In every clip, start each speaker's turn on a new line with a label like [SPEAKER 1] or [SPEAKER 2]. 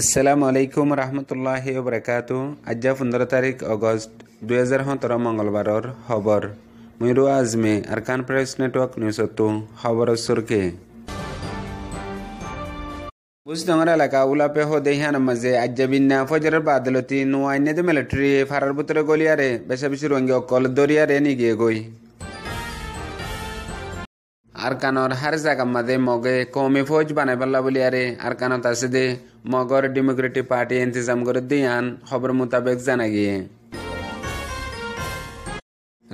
[SPEAKER 1] আসসালামু আলাইকুম রহমতুল্লাহি বরকাতু আজ্জা পনেৰ তাৰিখ অগষ্ট দুহেজাৰ সোতৰ মঙলবাৰৰ খবৰ ময়ূৰ আজমে আৰকান প্ৰেছ নেটৱৰ্ক নিউজতো খবৰৰ চুৰকে বুজডঙৰ এলেকা উলাপে সদেহান মাজে বিন্যা ফজৰৰ বাদলতি নোৱাইনেদ মিলিটাৰী ফাৰাৰ বুটৰে গলিয়াৰে বেচা বেছি ৰংগী অকল দৰিয়াৰে নিগিয়ে গৈ আরকানর হার জাগা মাদে মগে কৌমি ফৌজ বানাই পাল্লা বলি আরে আরকানত আছে দে মগর ডেমোক্রেটিক পার্টি ইন্তজাম করে দিয়ান খবর মোতাবেক জানা গিয়ে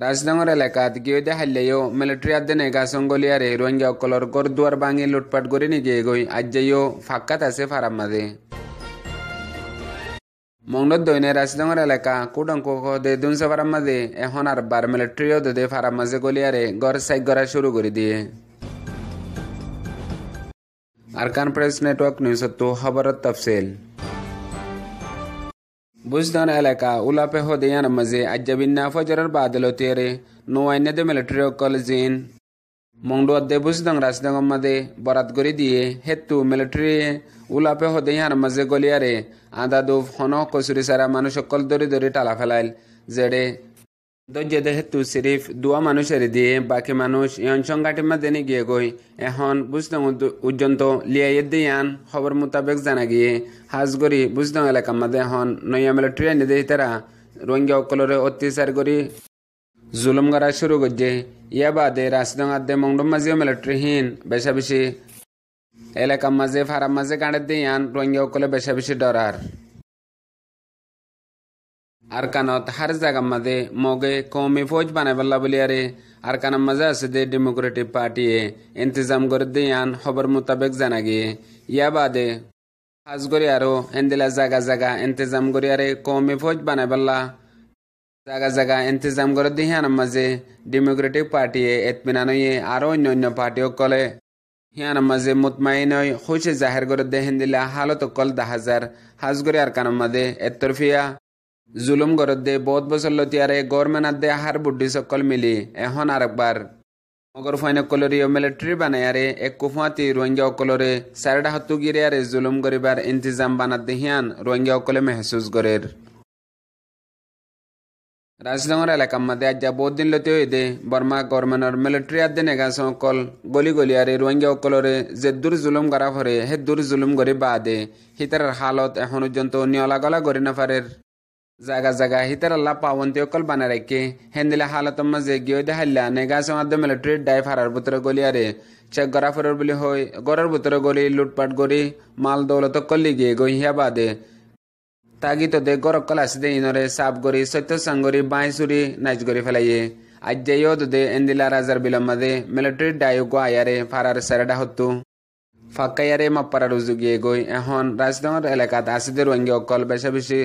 [SPEAKER 1] রাজডাঙর এলাকাত গিয়ে হাল্লেও মিলিটারি আদেনে গাছঙ্গলিয়ারে রোহিঙ্গা অকলর গড় দুয়ার ভাঙি লুটপাট করে নিগে গই আজ যেও ফাক্কাত আছে ফারাম মাদে মংডত দৈনে রাজডাঙ্গর এলাকা কুটঙ্কুক দে দুনসে ফারার মাঝে এখন আর বার মিলিটারিও দে ফারার মাঝে গলিয়ারে গড় সাইক গড়া শুরু করে দিয়ে আরকান প্রেস নেটওয়ার্ক নিউজ তো খবরত তফসিল বুজদান এলাকা উলাপে হদিয়ান মাঝে আজ্জাবিন্না ফজরের বাদলতিয়রে নুয়াইনে দে মিলিটারি কলেজিন মংডুয়াদে বুঝদং রাজদং মাদে বরাত গরি দিয়ে হেতু মিলিটারি উলাপে হদে ইহার মাঝে গলিয়ারে আদা দুব হন কচুরি সারা মানুষ সকল দরি দরি টালা ফেলাইল জেড়ে দজ্জেদে হেতু সিরিফ দুয়া মানুষের দিয়ে বাকি মানুষ ইয়ন সংঘাটি মাদে নি গিয়ে গই এখন বুঝদং উজ্জন্ত লিয়াইয়ের দিয়ান খবর মোতাবেক জানা গিয়ে হাজগরি বুঝদং এলাকা মাদে এখন নয়া মিলিটারি এনে দেই তারা রোহিঙ্গা সকলরে অত্যাচার করি জুলুম করা শুরু করছে ya bade rasidon adde mongdom mazio military hin besha bishi ele kam maze fara maze gande de yan rongyo kole besha bishi dorar arkanot har jaga made moge komi foj bane balla buliare arkan se de democratic party e intizam gor de yan khabar mutabik janage ya de hazgori aro endela jaga jaga intizam gori are komi foj বানাই balla জায়গা জায়গা ইন্তজাম করে দিহান মাঝে Democratic পার্টিয়ে এতমিনানয়ে আরও অন্য অন্য পার্টিসকলে হিয়ান মাঝে মুতমাইনই খুশি জাহির করে দেহেন দিলা হালত অকল দাহাজার হাজগরি আর কান মাঝে এতরফিয়া জুলুম করে দে বহুত বছর লতিয়ারে গভর্নমেন্ট দে আহার বুদ্ধি সকল মিলি এখন আরেকবার মগর ফাইনে কলরীয় মিলিটারি বানায়ারে এক কুফাতি রোহিঙ্গা অকলরে সারেডা হতুগিরে আরে জুলুম করিবার ইন্তজাম বানাত দেহিয়ান রোহিঙ্গা অকলে মেহসুস করের রাজলঙর এলাকার মধ্যে আজ বহুদিন হয়ে দে বর্মা গভর্নমেন্টর মিলিটারি আদে নেগা সকল গলি গলিয়ারে রোহিঙ্গা সকলরে যে দূর জুলুম করা ফরে হে দূর জুলুম করে বা দে হিতার হালত এখন পর্যন্ত নিয়লা গলা করে না পারের জায়গা জায়গা হিতার আল্লাহ পাবন্তি অকল বানা রেখে হেন্দিলে হালত মাঝে গিয়ে দে হাল্লা নেগাসন আদে মিলিটারি ডাই ফারার ভিতরে গলিয়ারে চেক করা ফরের বলে হই গড়ের ভিতরে গলি লুটপাট করি মাল দৌলত কলি গিয়ে গহিয়া হিয়া দে তাগিত দে গরক কলাসিতে ইনরে সাব গরি সত্য সাঙ্গরি বাইসুরি নাইজ গরি ফেলাইয়ে আজ্জাইয়দ দে এন্দিলা রাজার বিলম্মাদে মিলিটারি গো আয়ারে ফারার সেরাডা হত্তু ফাক্কাইয়ারে মাপ্পারা রুজুগিয়ে গই এখন রাজডঙর এলাকাত আসিদের রোহিঙ্গা অকল বেশা বেশি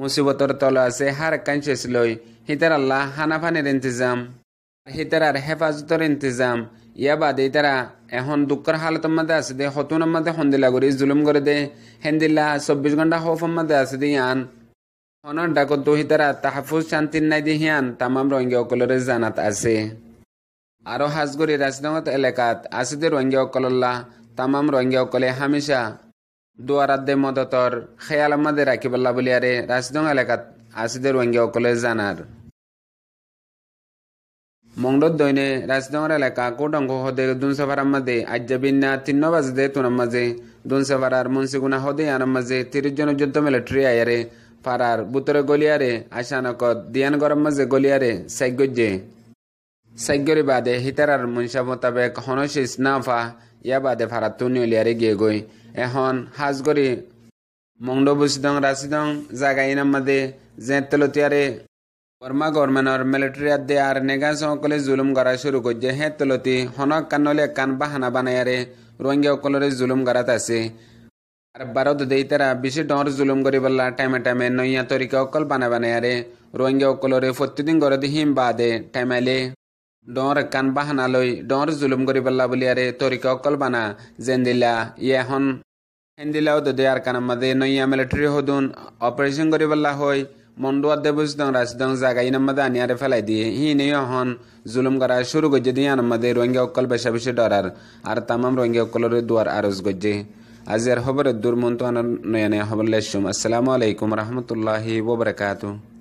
[SPEAKER 1] মুসিবতর তল আছে হার কাঞ্চেস লই হিতার আল্লাহ হানাফানের ইন্তিজাম হিতার আর হেফাজতর ইন্তিজাম ইয়াৰ দে তারা এখন দুঃখর হালত মধ্যে আছে দে হতুন মধ্যে সন্দিলা করে জুলুম করে দে হেন্দিলা চব্বিশ ঘন্টা হোফ মধ্যে আছে দে ইয়ান হনর ডাকত তো হিতারা তাহফুজ শান্তির নাই দি হিয়ান তামাম রোহিঙ্গা অকলের জানাত আছে আরো হাজগুড়ি রাজনগর এলেকাত আছে দে রোহিঙ্গা অকলল্লা তামাম রোহিঙ্গা অকলে হামেশা দুয়ারাদ্দে মদতর খেয়াল মাদে রাখিবল্লা বলিয়ারে রাজদং এলাকাত আছে দে রোহিঙ্গা অকলে মংডত দৈনে রাজডঙর এলাকা কোটঙ্গ হদে দুনসাভারার মাঝে আজ্জাবিন্না তিন্ন বাজে তুনাম মাঝে দুনসাভারার মুন্সিগুনা হদে আনাম মাঝে তিরিশ জন যুদ্ধ মিলিটারি আয়ারে ফারার বুতরে গলিয়ারে আশানক দিয়ান গরম মাঝে গলিয়ারে সাইগজ্জে সাইগরি বাদে হিতারার মুনসা মোতাবেক হনশিস নাফা ইয়া বাদে ফারার তুনিয়ারে গিয়ে গই এখন হাজগরি মংডবুসিদং রাশিদং জাগাইনার মাঝে জেঁতলতিয়ারে বর্মা গরমেনর মিলিটারিয়াত দে আর নেগা সকলে জুলুম করা শুরু করছে হে তলতি হনক কানলে কান বাহানা বানায়ারে রোহিঙ্গা সকলরে জুলুম করাত আছে আর ভারত দেই তারা বেশি ডর জুলুম করি বললা টাইমে টাইমে নইয়া তরিকা অকল বানা বানায়ারে রোহিঙ্গা সকলরে প্রতিদিন করে দি হিম বাদে টাইমাইলে ডর কান বাহানা লই ডর জুলুম করি বললা বলিয়ারে তরিকা অকল বানা জেন্দিলা ইয়ে হন হেন্দিলাও দে আর কানামাদে নইয়া মিলিটারি হদুন অপারেশন করি বললা হয় mondo wadde bus ra ras dang zaga ina madani are fala di hi ne yohon zulum gara shuru go jedi yana made ronge okol be shabish dorar ar tamam ronge okol re duar aruz goje azer hobar dur monto anar noyane hobar leshum assalamu alaikum rahmatullahi wa barakatuh